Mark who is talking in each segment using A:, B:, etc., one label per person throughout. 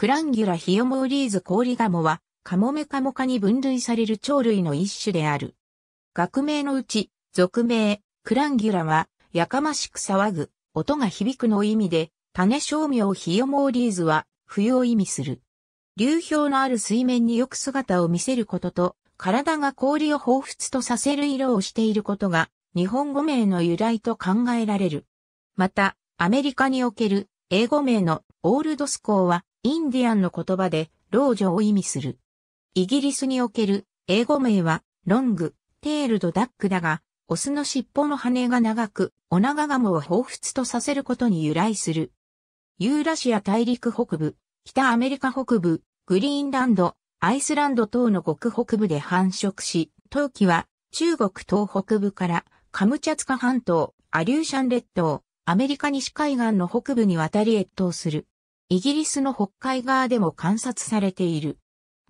A: クランギュラヒヨモーリーズ氷ガモは、カモメカモ科に分類される鳥類の一種である。学名のうち、俗名、クランギュラは、やかましく騒ぐ、音が響くの意味で、種商名ヒヨモーリーズは、冬を意味する。流氷のある水面によく姿を見せることと、体が氷を彷彿とさせる色をしていることが、日本語名の由来と考えられる。また、アメリカにおける英語名のオールドスコーは、インディアンの言葉で、老女を意味する。イギリスにおける英語名は、ロング、テールドダックだが、オスの尻尾の羽が長く、オナガガモを彷彿とさせることに由来する。ユーラシア大陸北部、北アメリカ北部、グリーンランド、アイスランド等の極北部で繁殖し、冬季は中国東北部からカムチャツカ半島、アリューシャン列島、アメリカ西海岸の北部に渡り越冬する。イギリスの北海側でも観察されている。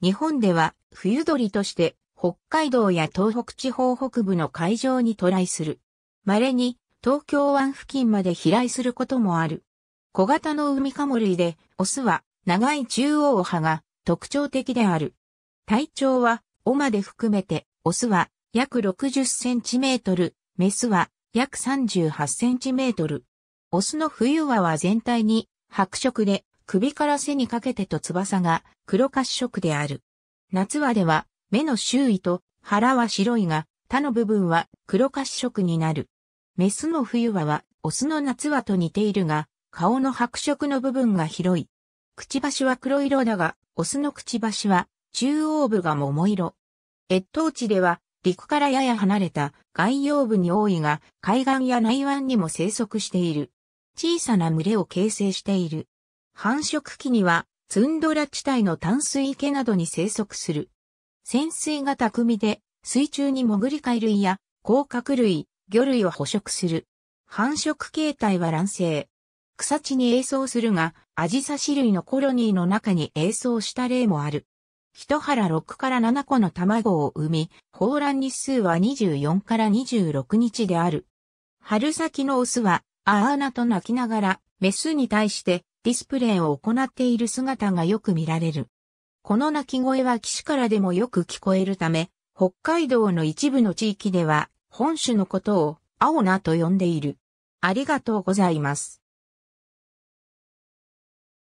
A: 日本では冬鳥として北海道や東北地方北部の海上に渡来する。稀に東京湾付近まで飛来することもある。小型の海カモ類で、オスは長い中央歯が特徴的である。体長は尾まで含めて、オスは約60センチメートル、メスは約38センチメートル。オスの冬は全体に白色で、首から背にかけてと翼が黒褐色である。夏はでは、目の周囲と腹は白いが、他の部分は黒褐色になる。メスの冬はは、オスの夏はと似ているが、顔の白色の部分が広い。くちばしは黒色だが、オスのくちばしは中央部が桃色。越冬地では、陸からやや離れた外洋部に多いが、海岸や内湾にも生息している。小さな群れを形成している。繁殖期にはツンドラ地帯の淡水池などに生息する。潜水が巧みで水中に潜り貝類や甲殻類、魚類を捕食する。繁殖形態は卵生。草地に栄走するが、アジサシ類のコロニーの中に栄走した例もある。一腹6から7個の卵を産み、放卵日数は24から26日である。春先のオスは、アーナと鳴きながら、メスに対してディスプレイを行っている姿がよく見られる。この鳴き声は岸からでもよく聞こえるため、北海道の一部の地域では、本種のことを、青菜と呼んでいる。ありがとうございます。